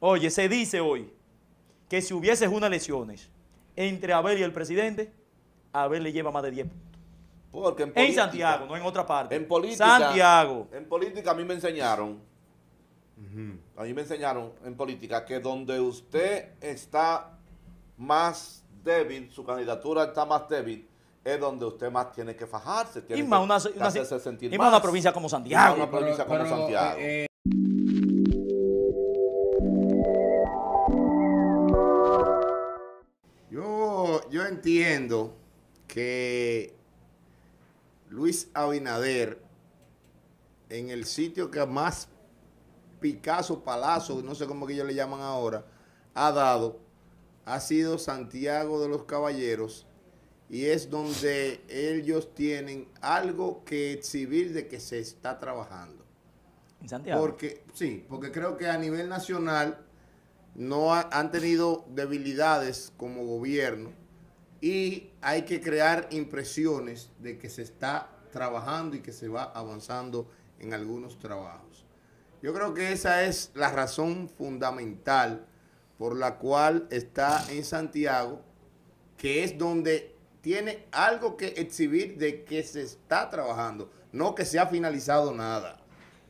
Oye, se dice hoy que si hubiese unas lesiones entre Abel y el presidente, Abel le lleva más de 10 puntos. Porque en, Santiago, no en otra parte. En política. Santiago. En política a mí me enseñaron. A mí me enseñaron en política que donde usted está más débil, su candidatura está más débil, es donde usted más tiene que fajarse. Tiene y más una, provincia como Santiago. una provincia como Santiago. Eh, entiendo que Luis Abinader, en el sitio que más Picasso, Palazzo, no sé cómo que ellos le llaman ahora, ha dado, ha sido Santiago de los Caballeros, y es donde ellos tienen algo que exhibir de que se está trabajando. ¿En Santiago? Porque, sí, porque creo que a nivel nacional no han tenido debilidades como gobierno y hay que crear impresiones de que se está trabajando y que se va avanzando en algunos trabajos. Yo creo que esa es la razón fundamental por la cual está en Santiago, que es donde tiene algo que exhibir de que se está trabajando, no que se ha finalizado nada.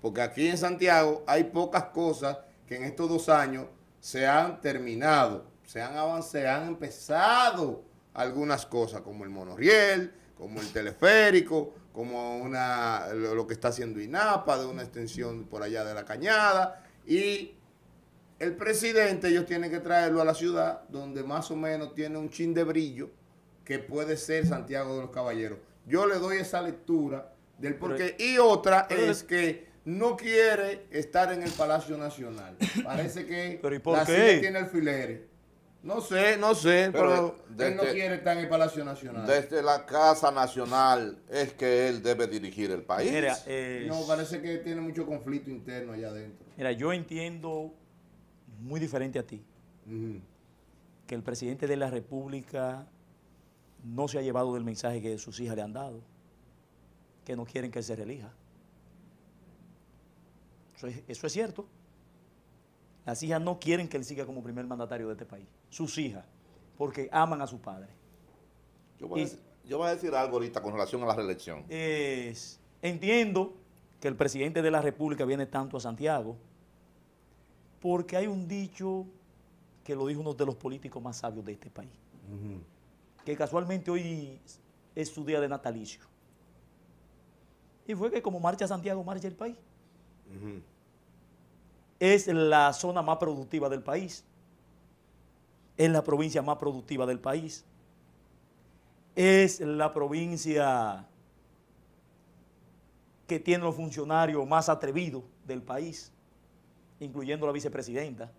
Porque aquí en Santiago hay pocas cosas que en estos dos años se han terminado, se han avanzado, se han empezado algunas cosas, como el monorriel, como el teleférico, como una, lo, que está haciendo INAPA, de una extensión por allá de la cañada. Y el presidente, ellos tienen que traerlo a la ciudad, donde más o menos tiene un chin de brillo, que puede ser Santiago de los Caballeros. Yo le doy esa lectura del porqué. y otra es que no quiere estar en el Palacio Nacional. Parece que la qué? tiene alfileres. No sé, no sé, pero, él no quiere estar en el Palacio Nacional. Desde la Casa Nacional es que él debe dirigir el país. no, parece que tiene mucho conflicto interno allá adentro. Mira, yo entiendo muy diferente a ti que el presidente de la República no se ha llevado del mensaje que sus hijas le han dado, que no quieren que él se relija. eso es cierto. Las hijas no quieren que él siga como primer mandatario de este país sus hijas, porque aman a su padre. Yo voy, a, decir, algo ahorita con relación a la reelección. entiendo que el presidente de la República viene tanto a Santiago, porque hay un dicho que lo dijo uno de los políticos más sabios de este país, que casualmente hoy es su día de natalicio. Y fue que como marcha Santiago, marcha el país. Es la zona más productiva del país es la provincia más productiva del país. Es la provincia que tiene los funcionarios más atrevidos del país, incluyendo la vicepresidenta,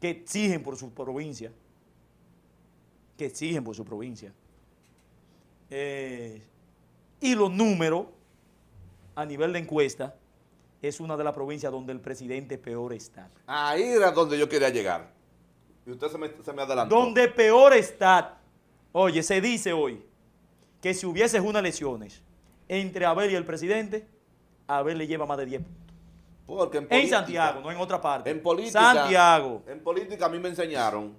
que exigen por su provincia, que exigen por su provincia. Eh, y los números a nivel de encuesta es una de las provincias donde el presidente peor está. Ahí era donde yo quería llegar. Y usted se me, adelantó. Donde peor está, oye, se dice hoy que si hubiese unas elecciones entre Abel y el presidente, Abel le lleva más de 10 puntos. Porque en, Santiago, no en otra parte. En política. Santiago. En política a mí me enseñaron.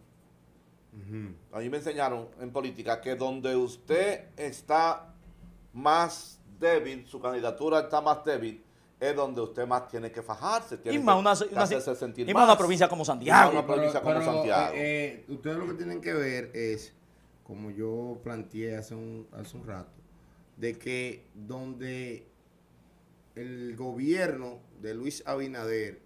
A mí me enseñaron en política que donde usted está más débil, su candidatura está más débil, es donde usted más tiene que fajarse, tiene y más una, provincia como Santiago. Eh, eh, ustedes lo que tienen que ver es, como yo planteé hace un, hace un rato, de que donde el gobierno de Luis Abinader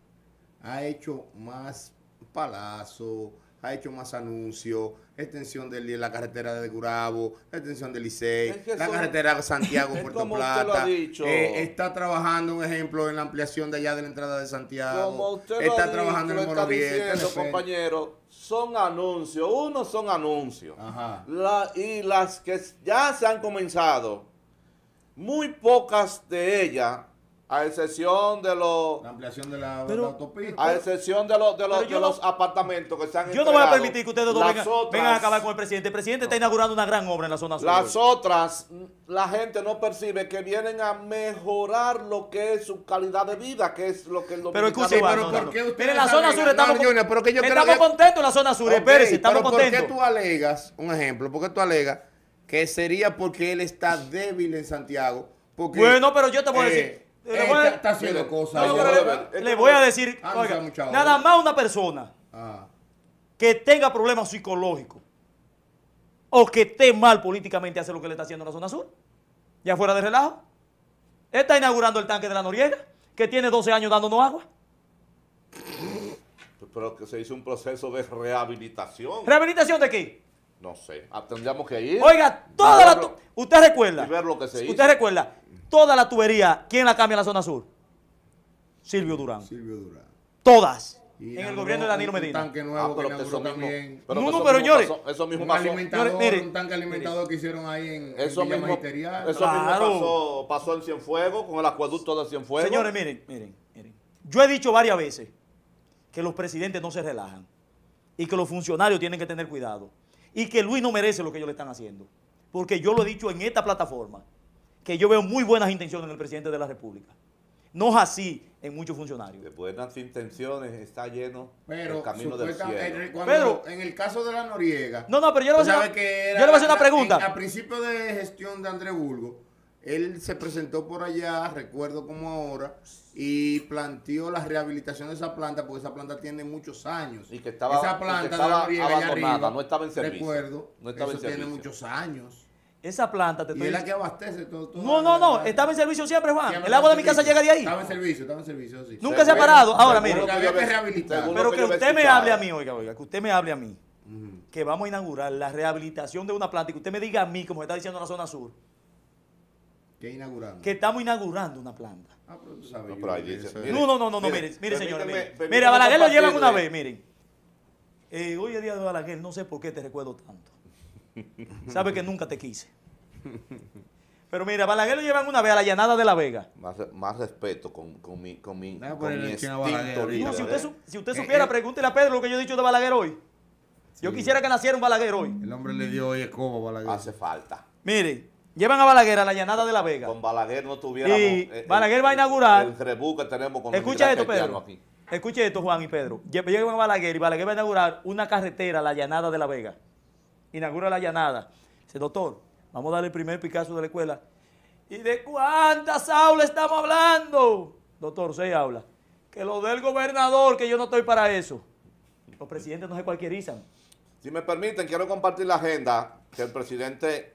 ha hecho más palazos, ha hecho más anuncios, extensión de la carretera de Curabo, extensión de Licey, la carretera Santiago Puerto Plata. Eh, está trabajando, un ejemplo, en la ampliación de allá de la entrada de Santiago. Como está trabajando en el diciendo, compañero, son anuncios, uno son anuncios. y las que ya se han comenzado, muy pocas de ellas a excepción de los la ampliación de la, autopista a excepción de los de los, de los apartamentos que se han yo no voy a permitir que ustedes dos vengan, vengan, a acabar con el presidente el presidente está inaugurando una gran obra en la zona sur las otras la gente no percibe que vienen a mejorar lo que es su calidad de vida que es lo que el dominicano pero escuche pero ¿por qué usted en la zona sur estamos, pero que yo creo que... contentos en la zona sur okay, espérese estamos pero contentos ¿por qué tú alegas un ejemplo por qué tú alegas que sería porque él está débil en Santiago bueno, pero yo te voy a eh, decir, eh, está haciendo cosas. le, voy a decir, ah, nada más una persona ah. que tenga problemas psicológicos o que esté mal políticamente hace lo que le está haciendo en la zona sur, ya fuera de relajo. Está inaugurando el tanque de la Noriega, que tiene 12 años dándonos agua. Pero que se hizo un proceso de rehabilitación. ¿Rehabilitación de qué? No sé. Ah, tendríamos que ir. Oiga, toda la. usted recuerda. Usted recuerda. Toda la tubería, ¿quién la cambia en la zona sur? Silvio Durán. Silvio Durán. Todas. en el gobierno de Danilo Medina. Un tanque nuevo ah, pero que eso también. pero no, no, pero señores. Eso mismo Alimentador, un tanque alimentado que hicieron ahí en, eso en mismo, Eso mismo pasó, pasó en Cienfuegos, con el acueducto de Cienfuegos. Señores, miren, miren, miren. Yo he dicho varias veces que los presidentes no se relajan y que los funcionarios tienen que tener cuidado y que Luis no merece lo que ellos le están haciendo. Porque yo lo he dicho en esta plataforma, que yo veo muy buenas intenciones en el presidente de la República. No es así en muchos funcionarios. De buenas intenciones está lleno pero, el camino de cielo. En el, pero, en el caso de la Noriega... No, no, pero yo le voy a hacer una, pregunta. A principio de gestión de André Bulgo, él se presentó por allá, recuerdo como ahora, y planteó la rehabilitación de esa planta, porque esa planta tiene muchos años. Y que estaba, esa planta estaba abandonada, arriba, no estaba en servicio. Recuerdo, no estaba eso tiene muchos años. Esa planta te Y es la que abastece todo. todo no, no, no. Estaba en servicio siempre, Juan. el agua de mi casa llega de ahí. Estaba en servicio, estaba en servicio, sí. Nunca se, ha parado. Ahora, mire. Pero que, usted me hable a mí, oiga, oiga. Que usted me hable a mí. Que vamos a inaugurar la rehabilitación de una planta. Y que usted me diga a mí, como está diciendo la zona sur, que inaugurando. Que estamos inaugurando una planta. Ah, pero tú sabes. No, no, no, no, no, mire, mire, señores. Mire, a Balaguer lo llevan una vez, miren. Eh, hoy es día de Balaguer, no sé por qué te recuerdo tanto. Sabe que nunca te quise. Pero mira, Balaguer lo llevan una vez a la llanada de La Vega. Más, respeto con, con mi, con mi, con mi ¿eh? si, usted, eh, supiera, pregúntele a Pedro lo que yo he dicho de Balaguer hoy. Yo quisiera que naciera un Balaguer hoy. El hombre le dio hoy escoba a Balaguer. Hace falta. Mire, Llevan a Balaguer a la llanada de La Vega. Con Balaguer no tuviéramos... Y eh, Balaguer va a inaugurar... El tenemos con Escucha esto, Pedro. Escucha esto, Juan y Pedro. Llevan a Balaguer y Balaguer va a inaugurar una carretera, a la llanada de La Vega. Inaugura la llanada. Dice, doctor, vamos a darle el primer Picasso de la escuela. ¿Y de cuántas aulas estamos hablando? Doctor, seis aulas. Que lo del gobernador, que yo no estoy para eso. Los presidentes no se cualquierizan. Si me permiten, quiero compartir la agenda que el presidente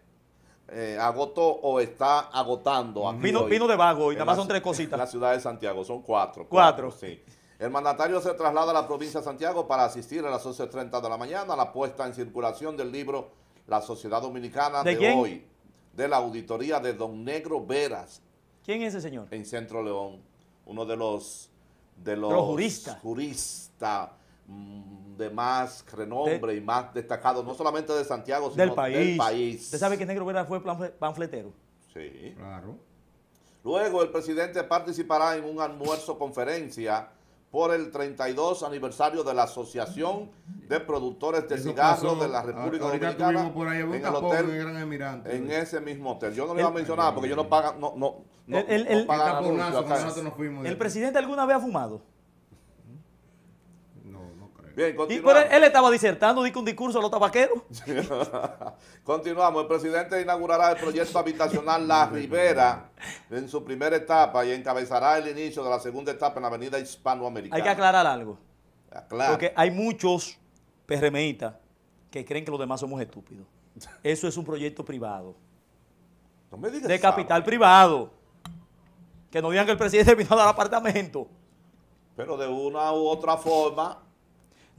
eh, agotó o está agotando. vino, vino de vago y nada más son tres cositas. En la ciudad de Santiago, son cuatro. Cuatro. sí. El mandatario se traslada a la provincia de Santiago para asistir a las 11.30 de la mañana a la puesta en circulación del libro La Sociedad Dominicana de, hoy, de la auditoría de Don Negro Veras. ¿Quién es ese señor? En Centro León, uno de los, de los, juristas. Jurista Mm, de más renombre y más destacado, no solamente de Santiago, sino del país. ¿Usted sabe que Negro Vera fue panfletero? Sí. Claro. Luego el presidente participará en un almuerzo conferencia por el 32 aniversario de la Asociación de Productores de Cigarros de la República Dominicana en el hotel, en, ese mismo hotel. Yo no lo iba a mencionar porque yo no pago, no, no, el, ¿El presidente alguna vez ha fumado? y, él estaba disertando, dijo un discurso a los tabaqueros. continuamos. El presidente inaugurará el proyecto habitacional La Rivera en su primera etapa y encabezará el inicio de la segunda etapa en la avenida hispanoamericana. Hay que aclarar algo. Claro. Porque hay muchos PRMistas que creen que los demás somos estúpidos. Eso es un proyecto privado. de capital privado. Que no digan que el presidente vino a dar apartamento. Pero de una u otra forma,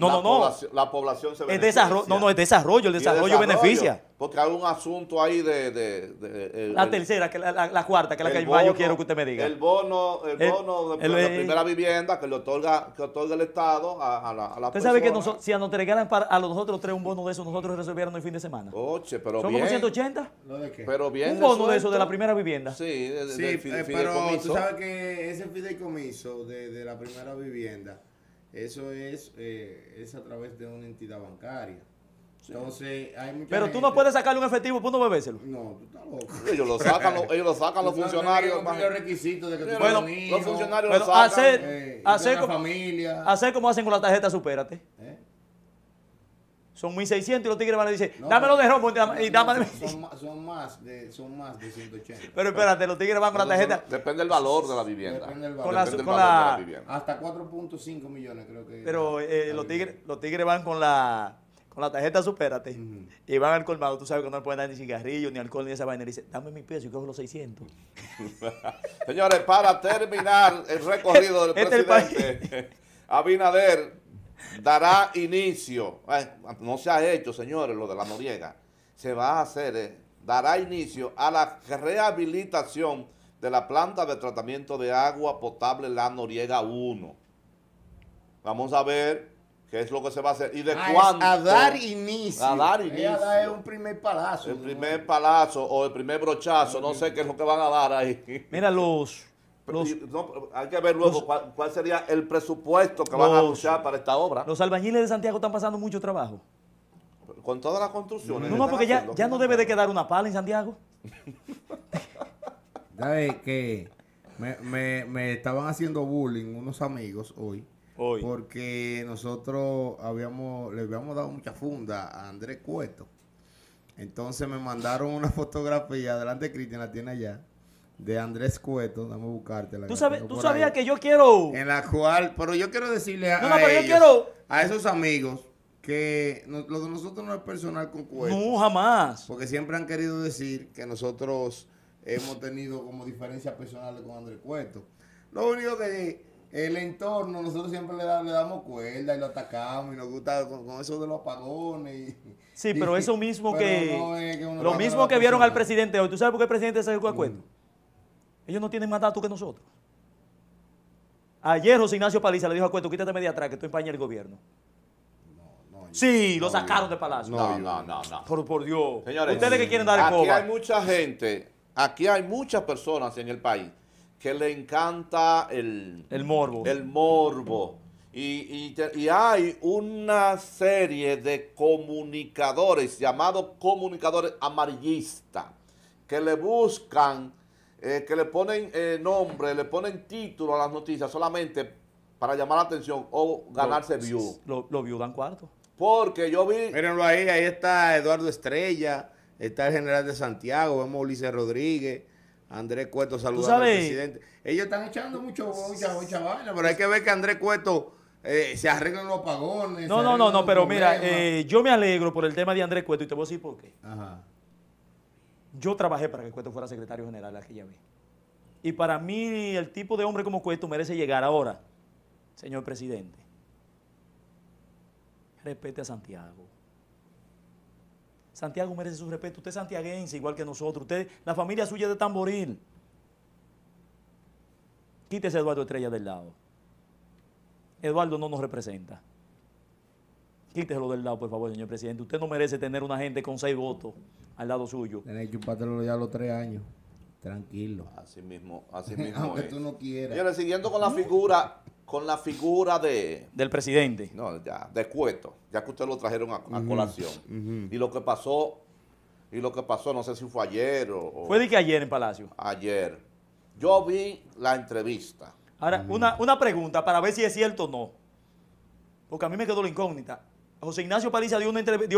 no, no, no. La población se beneficia. Es desarrollo, no, no, es desarrollo. El desarrollo, beneficia. Porque hay un asunto ahí de... la tercera, que la, cuarta, que es la que yo quiero que usted me diga. El bono, el bono de, primera vivienda que le otorga, que el Estado a, la, a Usted sabe que nosotros, si nos regalan para, a nosotros tres un bono de eso, nosotros resolvieron el fin de semana. Oche, pero ¿Son como 180? ¿Lo Pero bien. Un bono de eso de la primera vivienda. Sí, sí eh, pero tú sabes que ese fideicomiso de la primera vivienda eso es, eh, es a través de una entidad bancaria. Entonces, hay mucha Pero tú no puedes sacarle un efectivo, punto bebéselo. No, tú estás loco. Ellos lo sacan, los, ellos lo sacan los funcionarios. No, de que tú bueno, los funcionarios lo sacan. Hacer, eh, hacer, como, familia. hacer como hacen con la tarjeta, supérate. ¿Eh? Son 1.600 y los tigres van a decir, dámelo de rombo y dámelo Son, son, más de, son más de 180. Pero espérate, los tigres van con la tarjeta. depende del valor de la vivienda. Depende del valor, de la vivienda. Hasta 4.5 millones creo que... Pero eh, los, tigres, los tigres van con la con la tarjeta supérate, y van al colmado, tú sabes que no le pueden dar ni cigarrillo, ni alcohol, ni esa vaina, y dice, dame mi peso y cojo los 600. Señores, para terminar el recorrido del este presidente, Abinader dará inicio, eh, no se ha hecho, señores, lo de la Noriega, se va a hacer, eh, dará inicio a la rehabilitación de la planta de tratamiento de agua potable La Noriega 1. Vamos a ver qué es lo que se va a hacer y de ah, cuándo. A dar inicio. A dar inicio. Es un primer palazo. El primer palazo o el primer brochazo, no sé qué es lo que van a dar ahí. Mira, los hay que ver luego cuál, sería el presupuesto que van a usar para esta obra. Los albañiles de Santiago están pasando mucho trabajo. Con todas las construcciones. No, no porque ya, ya no debe de quedar una pala en Santiago. que me, estaban haciendo bullying unos amigos hoy. Hoy. Porque nosotros habíamos, le habíamos dado mucha funda a Andrés Cueto. Entonces me mandaron una fotografía, adelante Cristian la tiene allá, de Andrés Cueto, dame a buscártela. Tú, tú sabías que yo quiero... En la cual, pero yo quiero decirle a, esos amigos, que lo de nosotros no es personal con Cueto. No, jamás. Porque siempre han querido decir que nosotros hemos tenido como diferencias personales con Andrés Cueto. Lo único que el entorno, nosotros siempre le, damos cuerda y lo atacamos y nos gusta con, eso de los apagones. sí, pero eso mismo que, lo mismo que vieron al presidente hoy. ¿Tú sabes por qué el presidente se a mm. Cueto? Ellos no tienen más datos que nosotros. Ayer José Ignacio Paliza le dijo a Cueto, quítate media atrás que tú empañas el gobierno. Sí, lo sacaron de Palacio. No, no, no, no. Por, Dios. Señores, Ustedes que quieren dar el Aquí hay mucha gente, aquí hay muchas personas en el país que le encanta el... El morbo. El morbo. Y, y hay una serie de comunicadores, llamados comunicadores amarillistas, que le buscan eh, que le ponen eh, nombre, le ponen título a las noticias solamente para llamar la atención o ganarse views. view. Lo, lo dan cuarto. Porque yo vi... Mírenlo ahí, ahí está Eduardo Estrella, está el general de Santiago, vemos Ulises Rodríguez, Andrés Cueto saludando al presidente. Ellos están echando mucho, mucha, vaina, pero hay que ver que Andrés Cueto... Eh, se arreglan los apagones. No, no, no, no, pero mira, eh, yo me alegro por el tema de Andrés Cueto y te voy a decir por qué. Ajá. Yo trabajé para que Cueto fuera secretario general aquella vez. Y para mí el tipo de hombre como Cueto merece llegar ahora, señor presidente. Respete a Santiago. Santiago merece su respeto. Usted es santiaguense, igual que nosotros. Usted, la familia suya de Tamboril. Quítese a Eduardo Estrella del lado. Eduardo no nos representa. Quíteselo del lado, por favor, señor presidente. Usted no merece tener una gente con seis votos al lado suyo. en que chupártelo ya los tres años. Tranquilo. Así mismo, así mismo. Aunque tú no quieras. Señores, siguiendo con la figura, con la figura de... Del presidente. No, ya, de Cueto, ya que usted lo trajeron a, colación. Y lo que pasó, y lo que pasó, no sé si fue ayer o... fue de que ayer en Palacio. Ayer. Yo vi la entrevista. Ahora, una, una pregunta para ver si es cierto o no. Porque a mí me quedó la incógnita. José Ignacio Paliza dio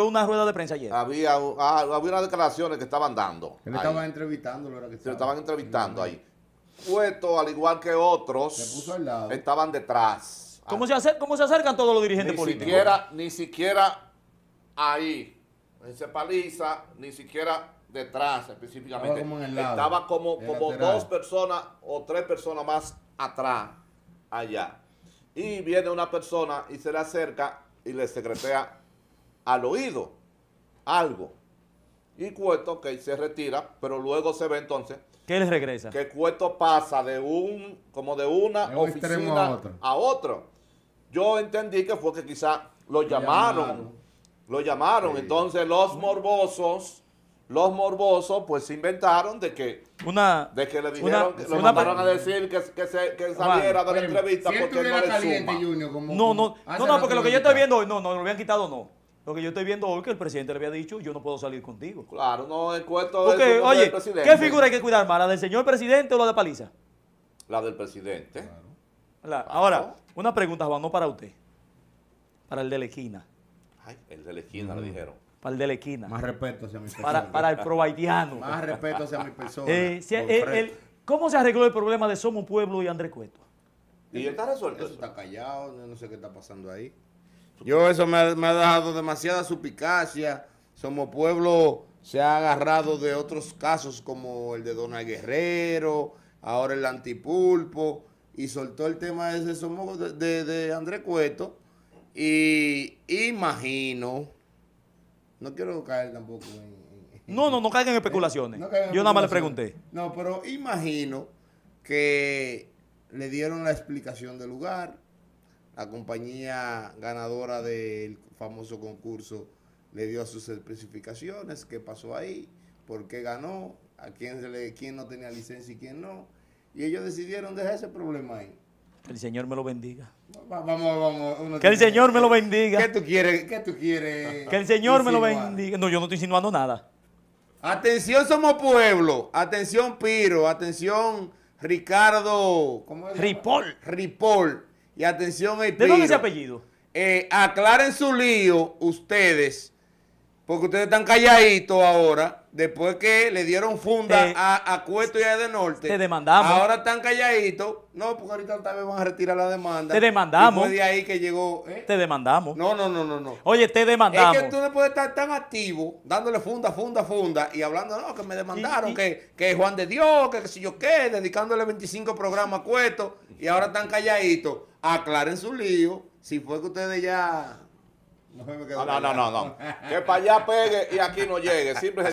una, rueda de prensa ayer. Había, ah, había unas declaraciones que estaban dando. Que estaban entrevistando. que Se estaban entrevistando ahí. Puesto, al igual que otros, estaban detrás. ¿Cómo se, acercan todos los dirigentes ni políticos? Siquiera, ni siquiera ahí, ese Paliza, ni siquiera detrás específicamente. Estaba como dos personas o tres personas más atrás, allá. Y viene una persona y se le acerca y le secretea al oído algo. Y Cueto, que se retira, pero luego se ve entonces... ¿Qué les regresa? Que Cueto pasa de un, como de una oficina a otro. Yo entendí que fue que quizá lo llamaron. Lo llamaron. Entonces los morbosos los morbosos pues se inventaron de que una de que le dijeron una, que mandaron a decir que, se, que saliera de la entrevista porque no le caliente, no, no, no, no, porque lo que yo estoy viendo hoy, no, no, lo habían quitado, no. Lo que yo estoy viendo hoy que el presidente le había dicho, yo no puedo salir contigo. Claro, no, el cuento Porque, oye, ¿qué figura hay que cuidar más, la del señor presidente o la de Paliza? La del presidente. Ahora, una pregunta, Juan, no para usted, para el de la esquina. Ay, el de la esquina, le mm. dijeron para el de la esquina. Más respeto hacia mi persona. Para, el probaitiano. Más respeto hacia mi persona. Eh, ¿Cómo se arregló el problema de Somo Pueblo y Andrés Cueto? Y está resuelto. Eso, está callado, no sé qué está pasando ahí. Yo eso me, ha dado demasiada supicacia. Somos Pueblo se ha agarrado de otros casos como el de Donald Guerrero, ahora el antipulpo, y soltó el tema ese de, André Cueto. Y imagino no quiero caer tampoco en... no, no, no caigan en especulaciones. Yo nada más le pregunté. No, pero imagino que le dieron la explicación del lugar. La compañía ganadora del famoso concurso le dio sus especificaciones, qué pasó ahí, por qué ganó, a quién, se le, quién no tenía licencia y quién no. Y ellos decidieron dejar ese problema ahí. Que el Señor me lo bendiga. Vamos, vamos. que el Señor me lo bendiga. ¿Qué tú quieres? ¿Qué tú quieres? Que el Señor me lo bendiga. No, yo no estoy insinuando nada. Atención, somos pueblo. Atención, Piro. Atención, Ricardo. ¿Cómo es? Ripoll. Ripoll. Y atención, el ¿De dónde es ese apellido? Eh, aclaren su lío ustedes porque ustedes están calladitos ahora, después que le dieron funda a, Cueto y a de Norte. Te demandamos. Ahora están calladitos. No, porque ahorita tal vez van a retirar la demanda. Te demandamos. Y fue de ahí que llegó. ¿eh? Te demandamos. No, no, no, no, no. Oye, te demandamos. Es que tú no puedes estar tan activo, dándole funda, funda, funda, y hablando, no, que me demandaron, Que, que Juan de Dios, que qué sé yo qué, dedicándole 25 programas a Cueto, y ahora están calladitos. Aclaren su lío. Si fue que ustedes ya no, no, no, no. Que para allá pegue y aquí no llegue. Simple